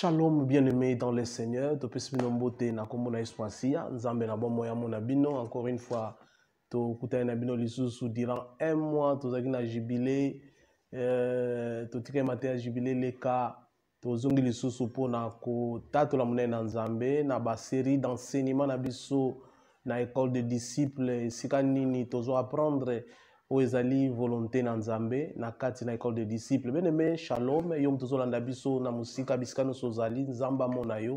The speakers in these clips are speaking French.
shalom bien-aimé dans le seigneur topesi bino mbote na nkombo na yesu masiya nzambe na bomoi ya mona bino encore une fois tokutani na bino lisusu durant un mois tozalaki na jubile euh, totikali mateya jubile eleka tozongi lisusu mpona kotatola monene na nzambe na baserie d'enseignement na biso na école de disciple esika nini tozoapprendre oyo ezali volonté na nzambe na kati na école de disciple beneme shalom yo moto ozolanda biso na mosika bisika nyonso ozali nzambe amona yo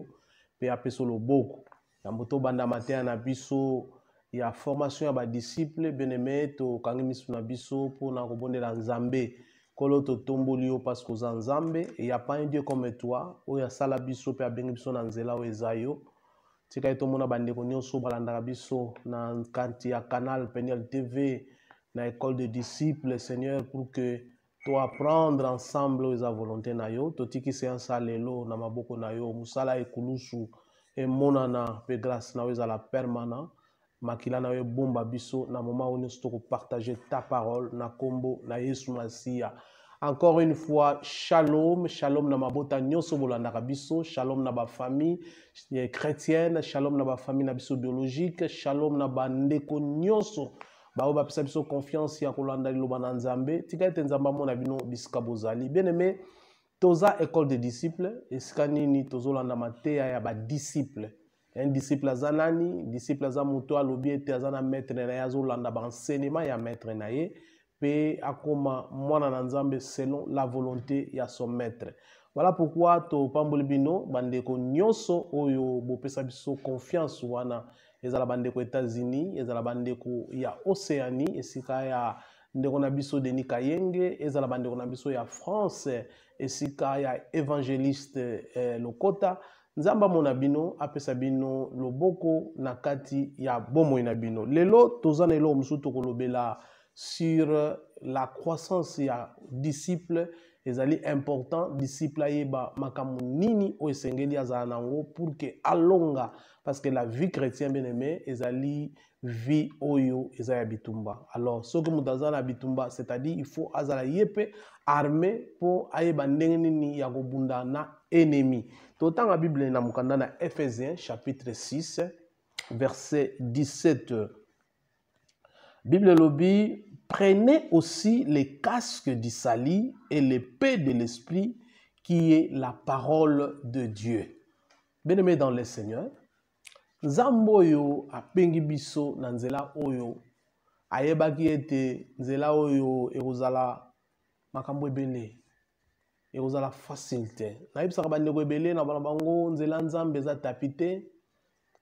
mpe apesa loboko yango tobanda mateya na biso ya formation ya badisiple beneme tokangi miso na biso mpona kobondela nzambe kolo totomboli yo parce koza nzambe eyapa un dieu comme toi oyo asala biso mpe abengi biso na nzela oyo eza yo tika ye tomona bandeko nyonso balandaka biso na kati ya canal peniel tv na école de disciples, Seigneur, pour que prendre ensemble eza volontés na yo totiki seansa lelo na maboko na yo kulusu e, e monana pe grâce na yo ezala permanent makila na yo ebomba biso na où nous nyonso partager ta parole na kombo na yesu masiya encore une fois shalom shalom na mabota nyoso bolanda biso shalom na ba famille eh, chrétienne shalom na ba famille na biso biologique shalom na ba ndeko nyoso. baoyo bapesa biso confiance ya kolanda liloba na nzambe tika ete nzambe amona bino bisika bozali bien aime toza école de disciple esika nini tozolanda mateya ya badisciple un disciple aza nani disciple aza moto alobi ete aza na maître na ye azolanda baenseignement ya maître na ye mpe akoma mwana na nzambe selon la volonté ya son maître voilà pourquoi topamboli bino bandeko nyonso oyo bopesa biso confiance wana ezala bandeko états-unis ezala bandeko ya océanie esika ya ndeko na biso denis kayenge ezala bandeko na biso ya france esika ya évangéliste eh, lokota nzambe amona bino apesa bino loboko na kati ya bomoi na bino lelo toza na eloko mosusu tokolobela sur la croissance ya disciple ezali important disciple ayeba makamu nini oyo esengeli azala nango pour alonga parce que la vie chrétien bien aimé ezali vie oyo eza bitumba alors soki mudaza na bitumba c'est-à-dire il faut azala yep armé pour aye ayeba nini ya kobunda na ennemi totanga bible na mukanda na ephésiens chapitre 6 verset 17 bible lobby Prenez aussi les casques du salut et l'épée de l'esprit qui est la parole de Dieu. Bien-aimés dans le Seigneur, nzambe a pingibiso nanzela nzela oyo ayebaki nzela oyo ekozala makambo ebele ekozala facile te nayebisaka ebele na bana bango nzela nzambe za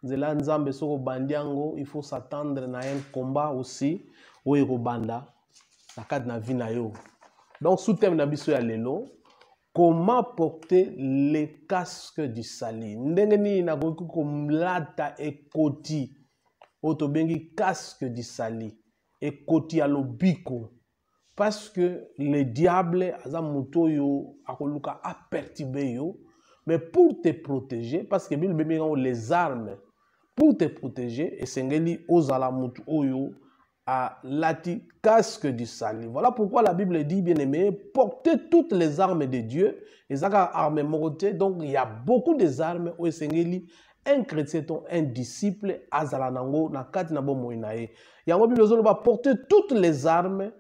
nzela ya nzambe soki obandi yango il faut s'attendre na ye komba aussi oyo ekobanda na kati na vie na yo donc sous thème na biso ya lelo comment porter le casque du sali ndenge nini nakoki kolata ekoti oyo tobengi casque du sali ekoti ya lobiko parce que le diable aza moto oyo akoluka aperturbe yo mais pour te protéger parce que bible bebengango les armes pour te protéger esengeli ozala mutu oyo lati casque du salut voilà pourquoi la bible dit bien aimé portez toutes les armes de dieu Les armes donc il y a beaucoup des armes oyo un chrétien un disciple azalanango na kati na bomoi na ye yango bible va portez toutes les armes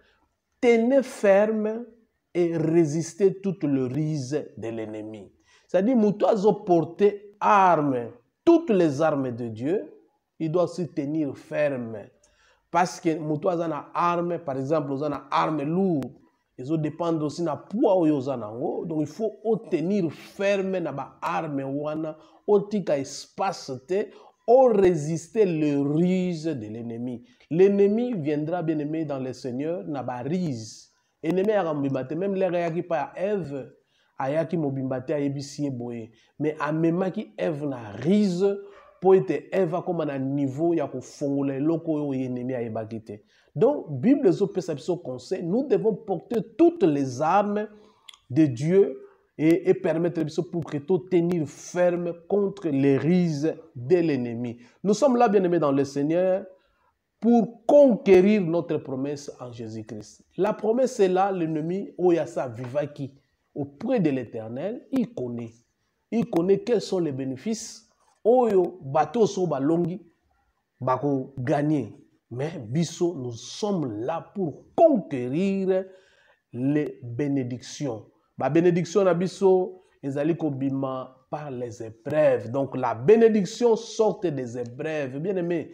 tenez ferme et résistez toute le rise de l'ennemi c'est-à-dire moto porter armes toutes les armes de Dieu, il doit se tenir ferme. Parce que moto a arme, par exemple, a armes lourdes. ils ont dépendre aussi na poids donc il faut tenir ferme na ba arme wana, espace te, o résister le ruse de l'ennemi. L'ennemi viendra bien aimé dans le Seigneur na ba rise. Ennemi a même les qui par Ève, ayaki mobimba te boye me amemaki evna rise mpo ete eve akóma niveau ya kofongola eloko donc bible nous conseille, conseil nous devons porter toutes les armes de dieu et, permettre biso pour plutôt tenir ferme contre les rises de l'ennemi nous sommes là bien aimés dans le seigneur pour conquérir notre promesse en Jésus-Christ. La promesse est là, l'ennemi, oh, ça Vivaki auprès de l'Éternel, il connaît. Il connaît quels sont les bénéfices. Oyo bateau balongi bako gagne » Mais bisso, nous sommes là pour conquérir les bénédictions. ma bénédiction na biso ezali par les épreuves. Donc la bénédiction sort des épreuves. Bien aimé,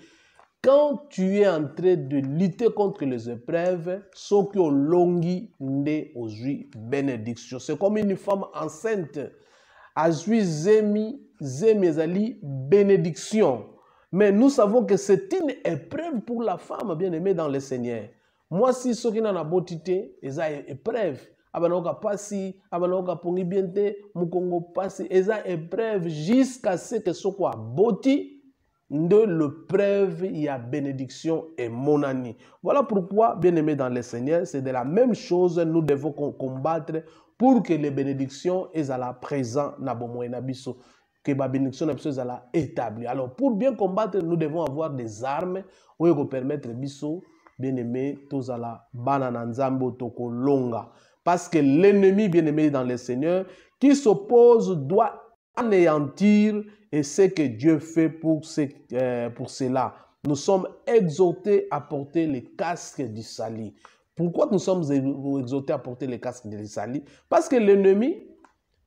quand tu es en train de lutter contre les épreuves, qui socchio long, ne aujourd'hui bénédiction. C'est comme une femme enceinte. zemi, bénédiction. Mais nous savons que c'est une épreuve pour la femme bien-aimée dans le Seigneur. Moi, si ce qui n'a pas été, c'est épreuve. abanoka ah ben, pasi abanoka ah ben, apongi biente, mukongo épreuve jusqu'à ce que ce soit beau de preuve il y a bénédiction et mon ami. Voilà pourquoi, bien aimé dans le Seigneur, c'est de la même chose nous devons combattre pour que les bénédictions et à la présent que la bénédiction soit établie. Alors, pour bien combattre, nous devons avoir des armes pour permettre biso bien aimé tous à la bana toko longa. Parce que l'ennemi bien aimé dans le Seigneur qui s'oppose doit anéantir et ce que Dieu fait pour, ce, euh, pour cela. Nous sommes exhortés à porter les casques du sali. Pourquoi nous sommes exhortés à porter les casques du sali Parce que l'ennemi,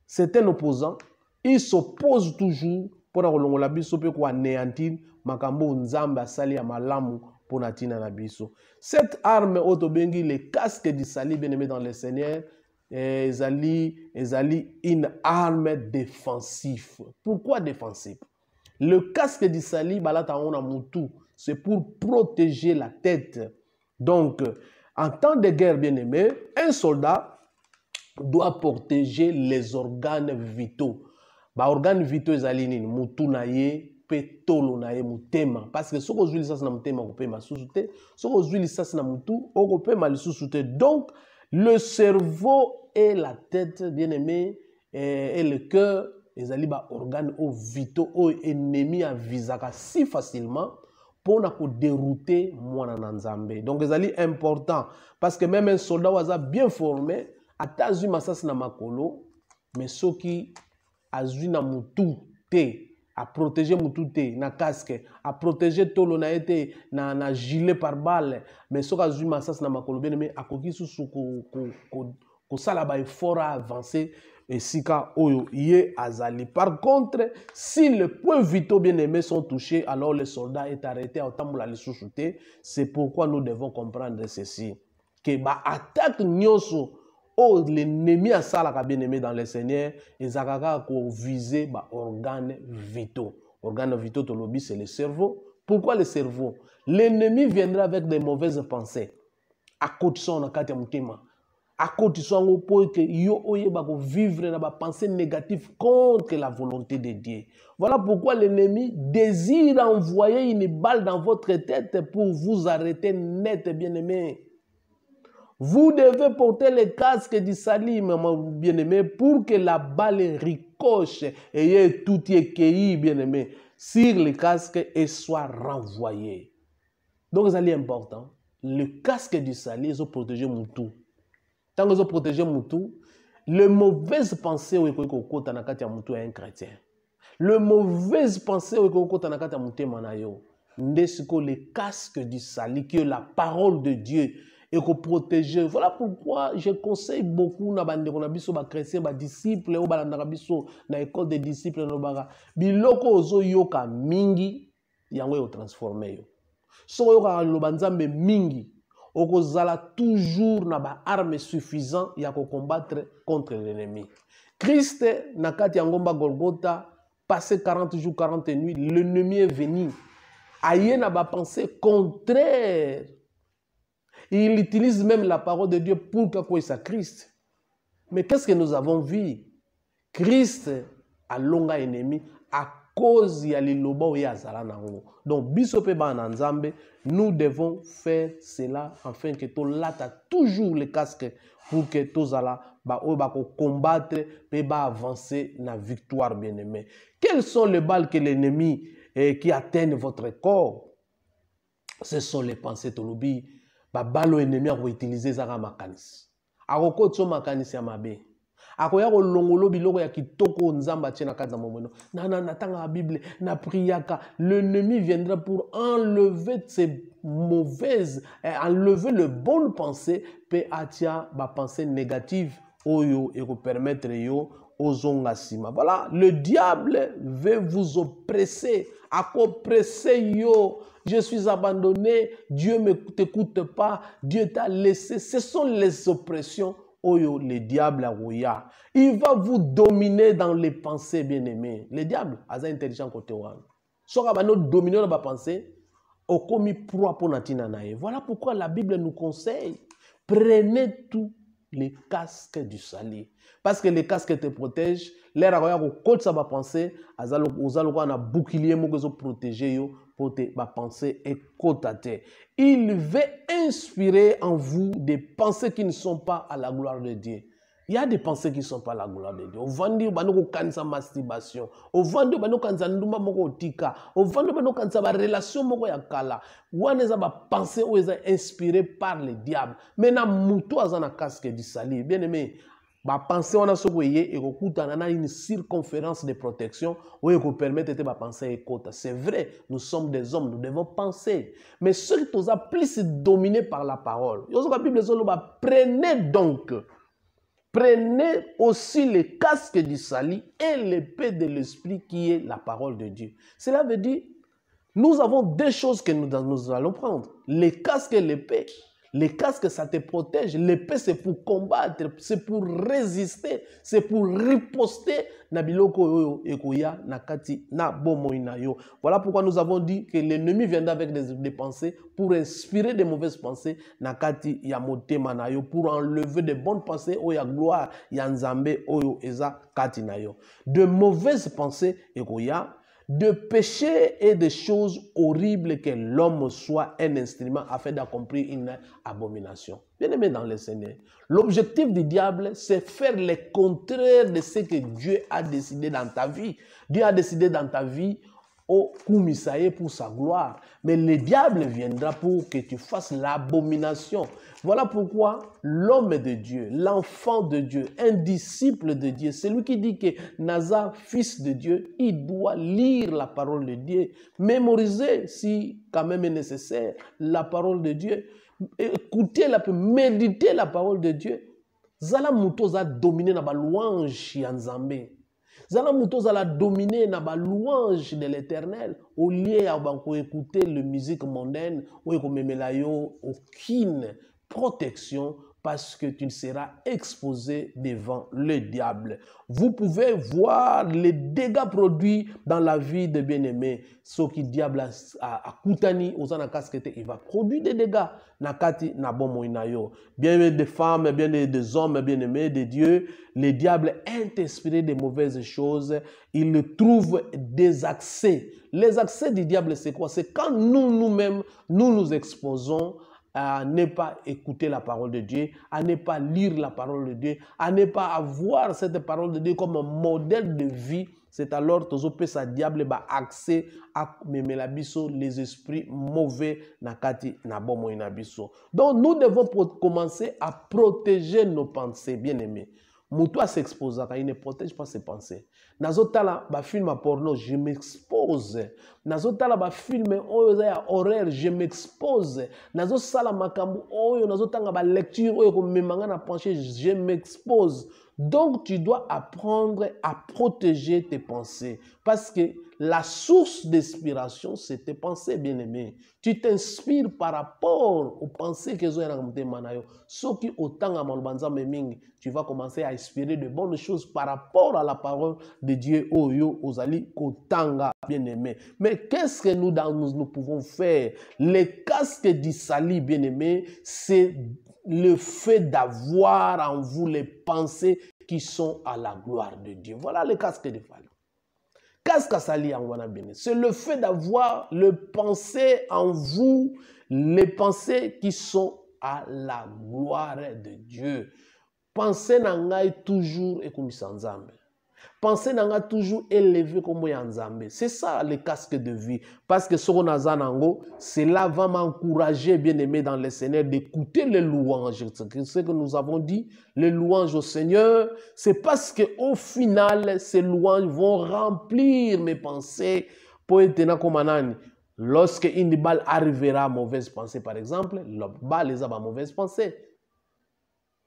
c'est un opposant. Il s'oppose toujours pour anéantir nzamba sali Cette arme les les casques du sali, bien aimé dans le Seigneur, ezali ezali une arme défensive pourquoi défensive le casque sali balata ona mutu c'est pour protéger la tête donc en temps de guerre bien aimé un soldat doit protéger les organes vitaux organes vitaux ezali nini mutu na ye pe tolo na ye parce que soko ozwi on na motema ko lisusu te soko ozwi lisasi na motu okopema lisusu te donc Le cerveau et la tête, bien aimé, et, euh, et le cœur, ezali baorgane oyo vito oyo ennemi avizaka si facilement mpona koderute mwana na nzambe donc ezali important parce que même un soldat oyo aza bien formé ata azwi masasi na makolo mais soki azwi na motu te aprotege mutu te na kaske aprotege tolo na ye te na, na gilet par balle mais soki azwi masasi na makolo bieneme akoki susu kosala baeffort aavance esika oyo ye azali par contre si le point vitaux bien aimé sont touchés alors le soldat est arrêté aotambola lisusu te c'est pourquoi nous devons comprendre ceci ke baattaque nyonso Oh l'ennemi là bien-aimé dans le seigneur visé kovise baorgane vitaux organe vitaux lobi c'est le cerveau pourquoi le cerveau l'ennemi viendra avec des mauvaises pensées à côté de son, à akotisa yango il yo oh, vivre vivre na pensées négative contre la volonté de dieu voilà pourquoi l'ennemi désire envoyer une balle dans votre tête pour vous arrêter net bien aimé vous devez porter le casque du sali mon bien-aimé, pour que la balle ricoche et tout écueilli, bien-aimé, sur le casque et soit renvoyé. Donc, ça, c'est important. Le casque du sali, ils protéger mon tout. Tant que vous protéger mon tout, le mauvaise pensée que kota na kati est un chrétien. Le mauvaise pensée au kota na un chrétien. mutema na yo. le casque du sali, qui la parole de Dieu et protéger. voilà pourquoi je conseille beaucoup na bande na biso bachrétien badisciple oyo na biso na école de disciple nalobaka biloko ozoyoka mingi yango transformer yo soki oyokaka lo nzambe mingi okozala toujours na armes suffisants ya combattre contre l'ennemi Christe na kati ya ngomba Golgotha passé 40 jours 40 nuits l'ennemi est venu aye na pensé contraire il utilise même la parole de Dieu pour qu'il sa Christ. Mais qu'est-ce que nous avons vu Christ a ennemi à cause ya liloba oyo azala nango donc bisopé nous devons faire cela afin que a toujours le casque pour que ba combattre et ba avancer la victoire bien aimé Quels sont les balles que l'ennemi eh, qui atteignent votre corps ce sont les pensées tolobi babalo enemi akoutilize ezaka makanisi akokotisa makanisi ya mabe akoya longolo biloko ya kitoko nzamba atie na kati na momeno nana natanga la bible na priaka l'ennemi viendra pour enlever ses mauvaises eh, enlever le bonne pensée mpe atia pensée négative oyo ekopermettre yo voilà le diable veut vous oppresser presser, yo je suis abandonné dieu ne t'écoute pas dieu t'a laissé ce sont les oppressions oyo oh le diable a ah, roya. Oh il va vous dominer dans les pensées bien aimés le diable a un intelligent côté wana soki dans dans la pensée, okomi au commis proie pour voilà pourquoi la bible nous conseille prenez tout le casque du salut parce que le casque te protège l'air va penser aux oza en na bouclier moko protéger. yo pour te penser et te il veut inspirer en vous des pensées qui ne sont pas à la gloire de dieu il y a des pensées qui ne sont pas la gloire de Dieu. Au vendu, banoko kanza masturbation. Au vendu, banoko kanza ndumba moko tika. Au vendu, banoko kanza ba relation moko ya kala. On ba penser ou est inspiré par le diable. Mais na muto azana casque du sali. Bien aimé, bapense wana soki eye ekokutana na une circonférence de protection où oyo ekopermettre ete penser ekota c'est vrai nous sommes des hommes nous devons penser mais qui toza plus dominé par la parole yo la bible ezoloba prenez donc Prenez aussi le casque du salut et l'épée de l'esprit qui est la parole de Dieu. Cela veut dire, nous avons deux choses que nous, nous allons prendre, le casque et l'épée. Les casques, ça te protège. L'épée, c'est pour combattre, c'est pour résister, c'est pour riposter. Voilà pourquoi nous avons dit que l'ennemi viendra avec des, pensées pour inspirer des mauvaises pensées. Nakati pour enlever des bonnes pensées. Oya gloire De mauvaises pensées ekoya de péché et de choses horribles que l'homme soit un instrument afin d'accomplir une abomination. Bien aimé dans le Seigneur, l'objectif du diable, c'est faire le contraire de ce que Dieu a décidé dans ta vie. Dieu a décidé dans ta vie au est pour sa gloire. Mais le diable viendra pour que tu fasses l'abomination. Voilà pourquoi l'homme de Dieu, l'enfant de Dieu, un disciple de Dieu, celui qui dit que Nazar, fils de Dieu, il doit lire la parole de Dieu, mémoriser, si quand même est nécessaire, la parole de Dieu, écouter, la, méditer la parole de Dieu. Zala Moutoza na la louange en zalamo la dominer la louange de l'éternel au lieu d'écouter écouter le musique mondaine il n'y yo aucune protection parce que tu seras exposé devant le diable. Vous pouvez voir les dégâts produits dans la vie de bien aimés Ceux qui diable a koutani, il va produire des dégâts. Nakati, bien aimés des femmes, bien des hommes, bien aimés de dieux le diable est inspiré des mauvaises choses. Il trouve des accès. Les accès du diable, c'est quoi C'est quand nous, nous-mêmes, nous nous exposons à ne pas écouter la parole de Dieu, à ne pas lire la parole de Dieu, à ne pas avoir cette parole de Dieu comme un modèle de vie, c'est alors ça diable ba accès à biso les esprits mauvais na donc nous devons commencer à protéger nos pensées bien aimés moto asexposaka il ne protège pas ses pensées nazotala bafilme ya porno je m'expose nazotala bafilme oyo oh, eza ya horaire je m'expose nazosala makambo oyo oh, nazotanga balecture lecture, oh, ekomema nga na plancher je m'expose donc tu dois apprendre à protéger tes pensées parce que la source d'inspiration, c'est tes pensées, bien aimés Tu t'inspires par rapport aux pensées que ont rencontrées Manayo. qui, autant à tu vas commencer à inspirer de bonnes choses par rapport à la parole de Dieu, Oyo, oh, Ozali, Kotanga, bien-aimé. Mais qu'est-ce que nous, nous, nous pouvons faire? Les casques du sali, bien-aimé, c'est le fait d'avoir en vous les pensées qui sont à la gloire de Dieu. Voilà les casques de Fali. C'est le fait d'avoir le penser en vous, les pensées qui sont à la gloire de Dieu. Pensez nangai toujours et comme pensée nanga toujours élevé comme un Zambe c'est ça le casque de vie parce que ce qu'on a là cela va m'encourager bien aimé dans le Seigneur d'écouter les louanges c'est ce que nous avons dit les louanges au Seigneur c'est parce que au final ces louanges vont remplir mes pensées pour être lorsque une balle arrivera à mauvaise pensée par exemple la balle les à mauvaise pensée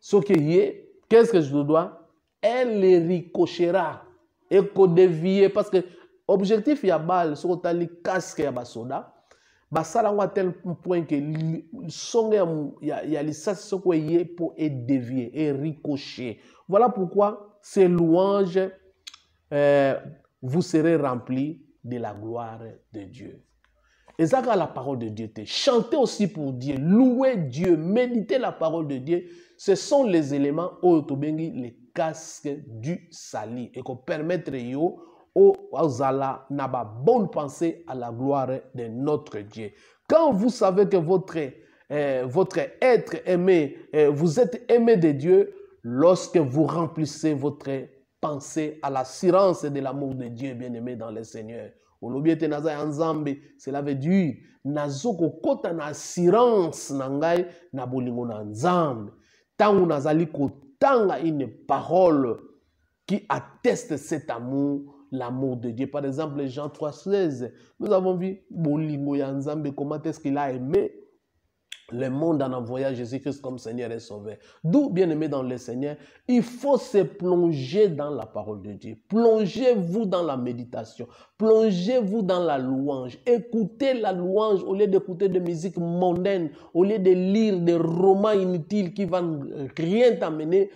ce qui est qu'est-ce que je dois elle les ricochera et qu'on dévier parce que objectif ce bal il y casque des basoda Ça, à tel point que songe y a des soko pour être dévié et ricoché voilà pourquoi ces louanges euh, vous serez remplis de la gloire de Dieu. Et ça, quand la parole de Dieu te chanter aussi pour Dieu, louer Dieu, méditer la parole de Dieu, ce sont les éléments, les casque du sali et qu'on permettre yo au na Naba bonne pensée à la gloire de notre Dieu. Quand vous savez que votre, euh, votre être aimé, euh, vous êtes aimé de Dieu, lorsque vous remplissez votre pensée à l'assurance de l'amour de Dieu, bien-aimé dans le Seigneur. cela veut dire na assurance nangai na bolingo na nzambe nazali ko a une parole qui atteste cet amour, l'amour de Dieu. Par exemple, Jean 3,16, nous avons vu Bolingo Yanzambe, comment est-ce qu'il a aimé le monde en envoyant Jésus-Christ comme Seigneur et Sauveur. D'où, bien-aimé dans le Seigneur, il faut se plonger dans la parole de Dieu. Plongez-vous dans la méditation. Plongez-vous dans la louange. Écoutez la louange au lieu d'écouter de musique mondaine, au lieu de lire des romans inutiles qui vont rien t'amener.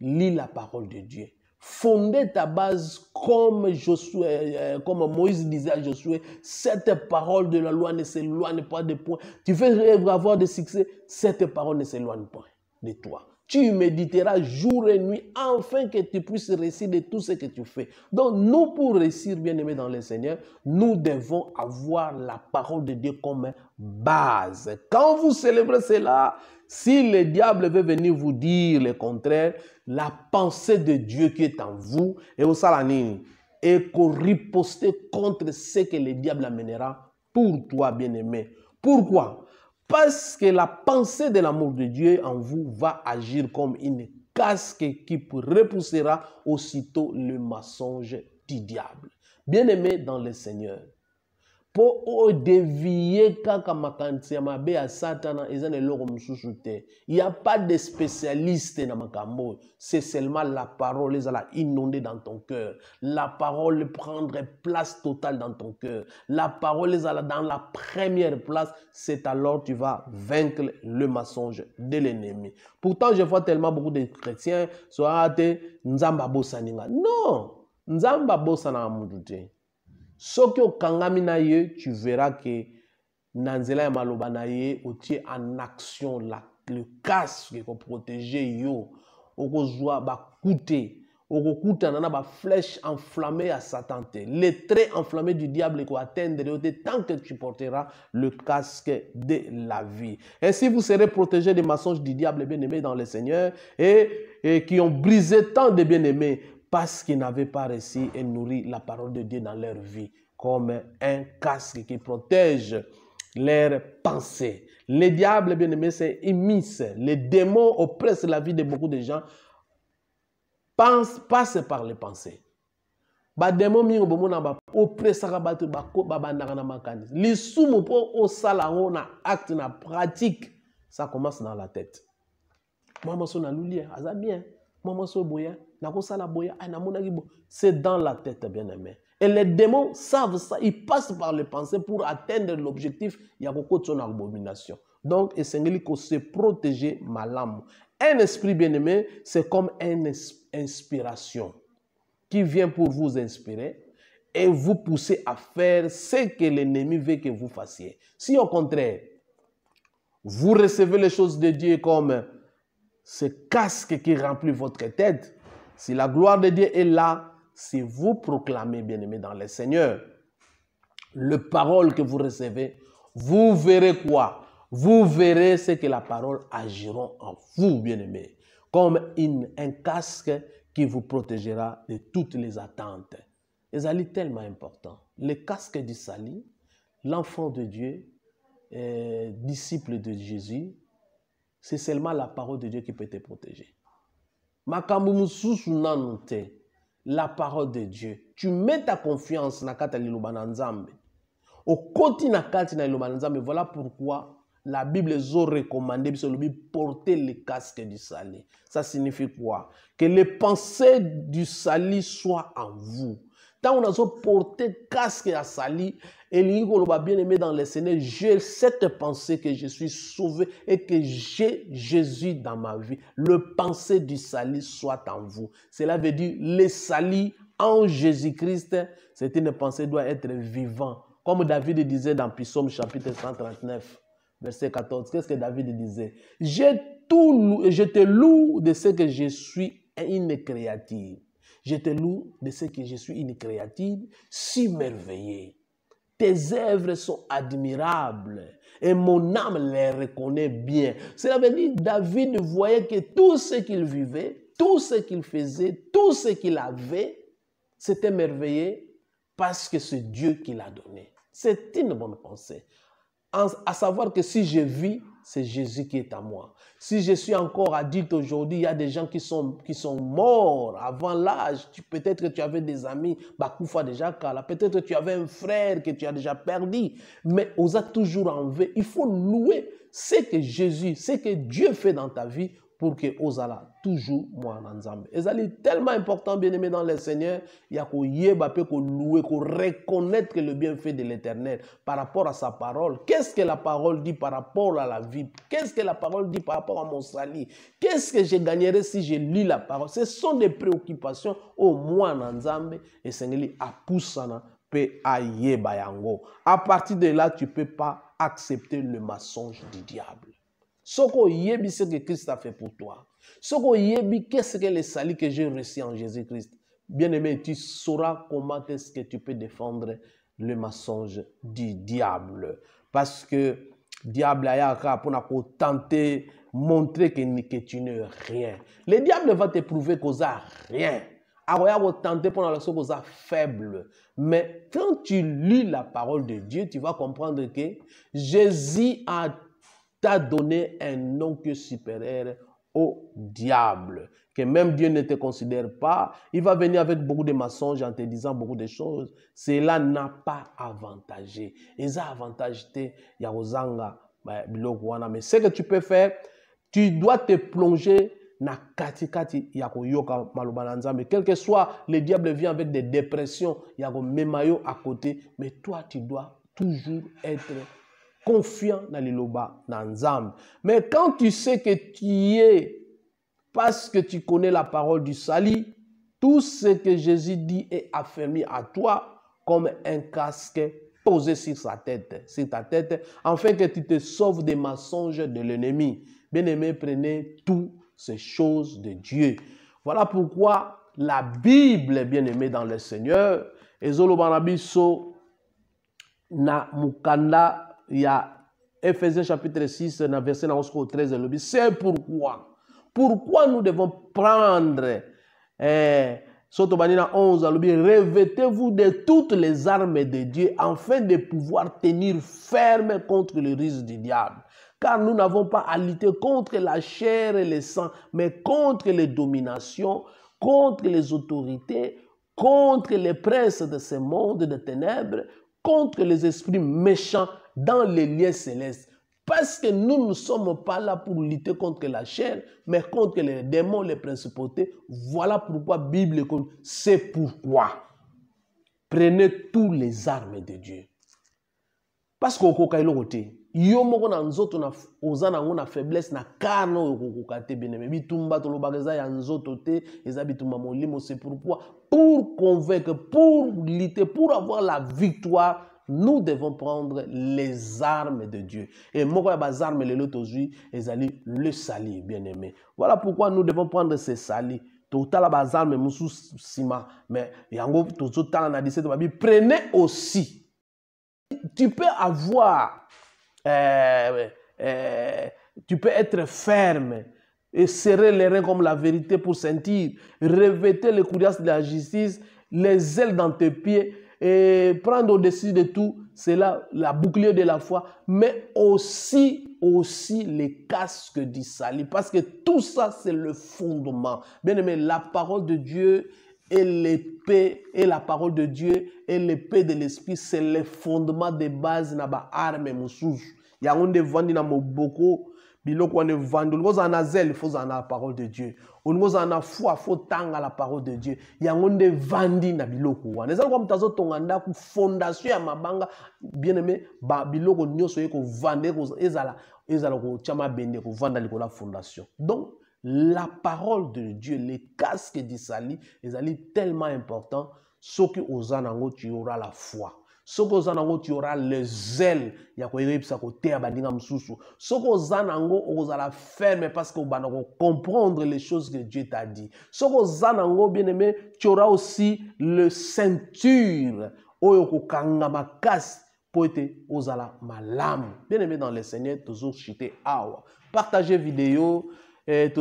Lis la parole de Dieu. Fonder ta base comme Josué, euh, euh, comme Moïse disait à Josué, cette parole de la loi ne s'éloigne pas de point. Tu veux avoir de succès, cette parole ne s'éloigne pas de toi. Tu méditeras jour et nuit afin que tu puisses réussir de tout ce que tu fais. Donc nous, pour réussir, bien-aimés dans le Seigneur, nous devons avoir la parole de Dieu comme base. Quand vous célébrez cela, si le diable veut venir vous dire le contraire, la pensée de Dieu qui est en vous est au salanine et qu'on riposte contre ce que le diable amènera pour toi, bien-aimé. Pourquoi Parce que la pensée de l'amour de Dieu en vous va agir comme une casque qui repoussera aussitôt le mensonge du diable. Bien-aimé dans le Seigneur, il n'y a pas de spécialiste dans makambo c'est seulement la parole ezala inonder dans ton cœur la parole prendra place totale dans ton cœur la parole est dans la première place c'est alors tu vas vaincre le mensonge de l'ennemi pourtant je vois tellement beaucoup de chrétiens soit te nzambe n'inga non Nzamba abosanaka kanga na ye tu verras que nanzela ya maloba na ye en action la, le casque protéger yo okozwa bakute nana ba flèche enflammée à satan Les traits enflammés du diable qui yo tant que tu porteras le casque de la vie ainsi vous serez protégé des mensonges du diable bien aimé dans le seigneur et qui ont brisé tant de bien aimés parce qu'ils n'avaient pas reçu et nourri la parole de Dieu dans leur vie, comme un casque qui protège leurs pensées. Les diables, bien aimés, s'immiscent. Les démons oppressent la vie de beaucoup de gens. Pense, passe par les pensées. démons, bademo mingi bomona baopresaka les babandaka na makanisi lisumu au osala on a acte na pratique ça commence dans la tête Maman, mwasi olali ye bien mwa so ah, c'est dans la tête, bien-aimé. Et les démons savent ça. Ils passent par les pensées pour atteindre l'objectif. Il y a beaucoup de son abomination. Donc, et se protéger ma lame. Un esprit bien-aimé, c'est comme une inspiration qui vient pour vous inspirer et vous pousser à faire ce que l'ennemi veut que vous fassiez. Si au contraire, vous recevez les choses de Dieu comme ce casque qui remplit votre tête, si la gloire de Dieu est là, si vous proclamez, bien aimé dans le Seigneur, le parole que vous recevez, vous verrez quoi Vous verrez ce que la parole agira en vous, bien-aimés, comme un casque qui vous protégera de toutes les attentes. Les tellement important. Le casque du salut, l'enfant de Dieu, euh, disciple de Jésus, c'est seulement la parole de Dieu qui peut te protéger la parole de dieu tu mets ta confiance na kati ya liloba na nzambe okoti na kati na liloba voilà pourquoi la bible a biso de porter le casque du salut ça signifie quoi que les pensées du sali soient en vous on a porté casque à Sali, Et on va bien-aimé dans les Seigneur, j'ai cette pensée que je suis sauvé et que j'ai Jésus dans ma vie. Le pensée du Sali soit en vous. Cela veut dire, Le Sali en Jésus-Christ, c'est une pensée qui doit être vivante. Comme David disait dans Psaume chapitre 139, verset 14, qu'est-ce que David disait J'ai tout, je te loue de ce que je suis une créature. Je te loue de ce que je suis une créative si merveillée. Tes œuvres sont admirables et mon âme les reconnaît bien. cest veut dire David voyait que tout ce qu'il vivait, tout ce qu'il faisait, tout ce qu'il avait, c'était merveilleux parce que c'est Dieu qui l'a donné. C'est une bonne pensée. à savoir que si je vis, c'est Jésus qui est à moi. Si je suis encore adulte aujourd'hui, il y a des gens qui sont, qui sont morts avant l'âge. Peut-être que tu avais des amis, Bakoufa déjà Peut-être que tu avais un frère que tu as déjà perdu. Mais osa a toujours enlevé. Il faut louer ce que Jésus, ce que Dieu fait dans ta vie pour que ozala toujours moi Et ça est tellement important bien aimé dans le seigneur qu'on koyeba louer, qu'on reconnaître le bienfait de l'éternel par rapport à sa parole qu'est-ce que la parole dit par rapport à la vie qu'est-ce que la parole dit par rapport à mon salut qu'est-ce que je gagnerai si je lis la parole ce sont des préoccupations au moi nzambe à apusana pe ayeba yango à partir de là tu peux pas accepter le mensonge du diable ce que Christ a fait pour toi. Soko yebi qu'est-ce que le salut que j'ai reçu en Jésus-Christ. Bien-aimé, tu sauras comment est-ce que tu peux défendre le mensonge du diable. Parce que diable a pour pour tenter montrer que, tu n'es rien. Le diable va te prouver que tu rien. Alors, ah tenter pour la faible. Mais quand tu lis la parole de Dieu, tu vas comprendre que Jésus a t'as donné un nom que supérieur au diable, que même Dieu ne te considère pas. Il va venir avec beaucoup de mensonges en te disant beaucoup de choses. Cela n'a pas avantagé. Et ça avantage Yarozanga, bah, Mais ce que tu peux faire, tu dois te plonger na katikati ya koyoka maloba na Mais quel que soit le diable vient avec des dépressions ya memayo à côté mais toi tu dois toujours être confiant dans le dans l'âme. Mais quand tu sais que tu es parce que tu connais la parole du Sali, tout ce que Jésus dit est affirmé à toi comme un casque posé sur sa tête, sur ta tête, afin que tu te sauves des mensonges de l'ennemi. Bien-aimé, prenez toutes ces choses de Dieu. Voilà pourquoi la Bible, bien-aimé dans le Seigneur, ezolobanabiso na mukanda il y a Ephésiens chapitre 6, verset 11 au 13, C'est pourquoi. Pourquoi nous devons prendre, eh, Sotobanina 11, revêtez-vous de toutes les armes de Dieu afin de pouvoir tenir ferme contre le risque du diable. Car nous n'avons pas à lutter contre la chair et le sang, mais contre les dominations, contre les autorités, contre les princes de ce monde de ténèbres, contre les esprits méchants dans les lieux célestes. Parce que nous ne sommes pas là pour lutter contre la chair, mais contre les démons, les principautés. Voilà pourquoi la Bible C'est pourquoi. Prenez toutes les armes de Dieu. Parce qu'on yo moko na nzoto na a nango na faiblesse na kane oyo bien-aimé bitumba tolobaka eza ya nzoto te eza la faiblesse. c'est pourquoi pour convaincre pour lutter pour avoir la victoire nous devons prendre les armes de Dieu. Et mais armes, bazarme lelo ils allaient le sali bien-aimé. Voilà pourquoi nous devons prendre ces salis. bazar bazarme musu sima mais yango total na 17 babi prenez aussi. Tu peux avoir euh, euh, tu peux être ferme et serrer les reins comme la vérité pour sentir, Revêter les coulisses de la justice, les ailes dans tes pieds et prendre au-dessus de tout, c'est là la bouclier de la foi, mais aussi, aussi les casques du salut. Parce que tout ça, c'est le fondement. Bien aimé, la parole de Dieu et l'épée et la parole de Dieu et l'épée de l'esprit, c'est le fondement des bases. Naba arme des biloko wana evandoli kozala na zele fozala na parole de dieu olingi ozala na foi fotanga la parole de dieu yango nde evandi na biloko wana eza lokola moto azotonga ndako fondation ya mabanga bien aime biloko nyonso ye kovanda ezala ezala kotya mabende kovanda likolo ya fondation donc la parole de dieu le casque d'isali ezali tellement important soki oza nango tu auras la foi soko oza nango tu auras le zèle ya koyebisa koteya baninga mosusu soki soko nango ferme parce que obanda comprendre les choses que dieu t'a dit So oza bien aimé tu auras aussi le ceinture oyo kanga makasi mpo ete ozala lame. bien aimé dans le seigneur toujours chiter awa partage vidéo eh,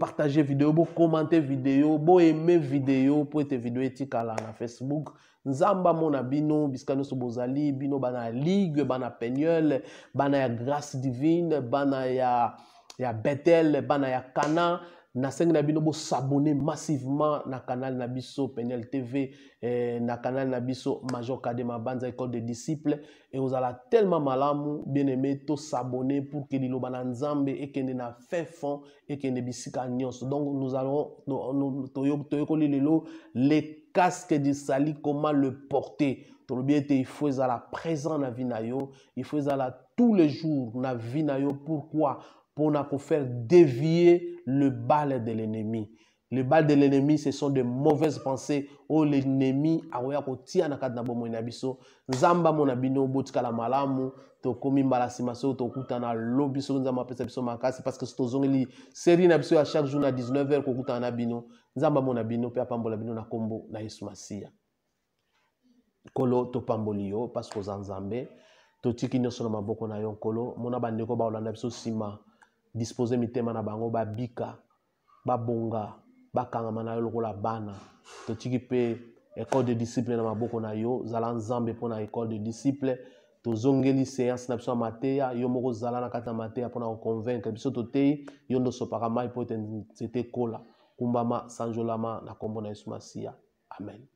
partagez vidéo, bo commenter video bokomante video vidéo, video être vidéo, video etikala na facebook nzambe amona bino bisika nyonso bozali bino bana ya ligue bana ya peniel bana ya grace divine bana ya, ya betel bana ya cana seng na bino s'abonner massivement na canal na biso penel tv eh, na canal na biso major kadema banza école de disciple ekozala tellement malamu bien aimé s'abonner pour ke liloba na nzambe ne na fin fond ne bisika nyonso donc nous allons toyokoli lelo le casques de sali comment le porter tolobi ete ifo la présent na vie na yo ifo la tous les jours na vie na pour pourquoi mpona faire dévier le bal de l'ennemi. Le bal de l'ennemi, ce sont de mauvaises pensées. Oh, l'ennemi, aoya ah kotia ah, oh, na kadna bomo inabiso. Zamba mona abino botika la malamu. tokomi mbala nsima soki tokutana lobi soki nzambe apesa biso makasi parceke so tozongeli seri na biso ya chaque jour na 19 h kutana na bino mon abino, bino mpe bino na kombo na yesu kolo to pambolio parce koza zanzambe. totiki kinyo na maboko na yon kolo. mona bandeko baolanda biso sima. dispose mitema na bango babika babonga bakangama na yo lokola bana totiki mpe école de disciple na maboko na yo zala nzambe mpona école de disciple tozongeli séance na biso ya mateya yo moko ozala na kati ya mateya mpona koconvaincre biso toteyi yo nde osopaka mai mpo ete nzete ekola kumbama sanjolama na nkombo na yesu masiya amen